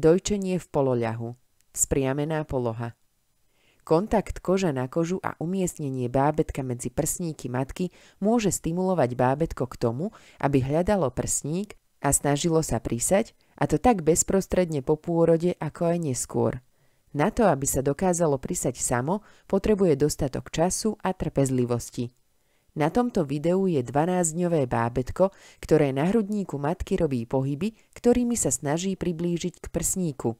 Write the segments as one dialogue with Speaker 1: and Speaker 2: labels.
Speaker 1: Dojčenie v pololiahu, Spriamená poloha. Kontakt kože na kožu a umiestnenie bábetka medzi prsníky matky môže stimulovať bábetko k tomu, aby hľadalo prsník a snažilo sa prísať, a to tak bezprostredne po pôrode, ako aj neskôr. Na to, aby sa dokázalo prisať samo, potrebuje dostatok času a trpezlivosti. Na tomto videu je 12-dňové bábetko, ktoré na hrudníku matky robí pohyby, ktorými sa snaží priblížiť k prsníku.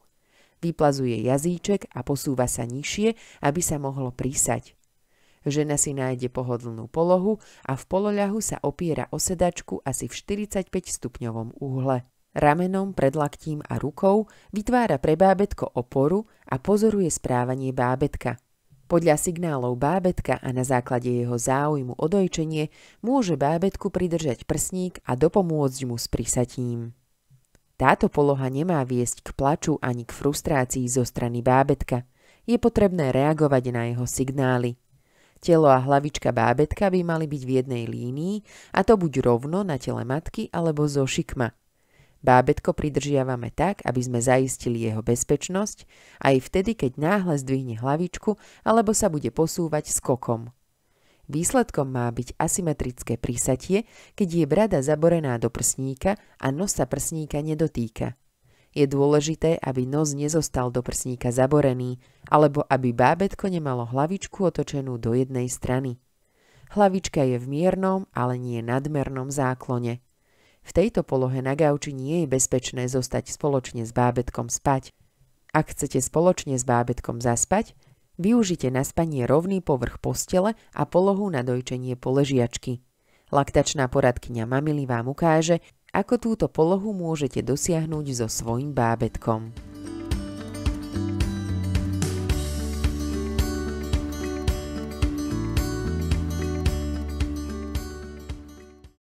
Speaker 1: Vyplazuje jazyček a posúva sa nižšie, aby sa mohlo prísať. Žena si nájde pohodlnú polohu a v pololiahu sa opiera o sedačku asi v 45-stupňovom uhle. Ramenom, predlaktím a rukou vytvára pre bábetko oporu a pozoruje správanie bábetka – podľa signálov bábetka a na základe jeho záujmu o dojčenie môže bábetku pridržať prsník a dopomôcť mu s prisatím. Táto poloha nemá viesť k plaču ani k frustrácii zo strany bábetka. Je potrebné reagovať na jeho signály. Telo a hlavička bábetka by mali byť v jednej línii, a to buď rovno na tele matky alebo zo šikma – Bábetko pridržiavame tak, aby sme zaistili jeho bezpečnosť, aj vtedy, keď náhle zdvihne hlavičku alebo sa bude posúvať skokom. Výsledkom má byť asymetrické prísatie, keď je brada zaborená do prsníka a nos sa prsníka nedotýka. Je dôležité, aby nos nezostal do prsníka zaborený, alebo aby bábetko nemalo hlavičku otočenú do jednej strany. Hlavička je v miernom, ale nie nadmernom záklone – v tejto polohe na gauči nie je bezpečné zostať spoločne s bábetkom spať. Ak chcete spoločne s bábetkom zaspať, využite na spanie rovný povrch postele a polohu na dojčenie poležiačky. Laktačná poradkyňa mamily vám ukáže, ako túto polohu môžete dosiahnuť so svojim bábetkom.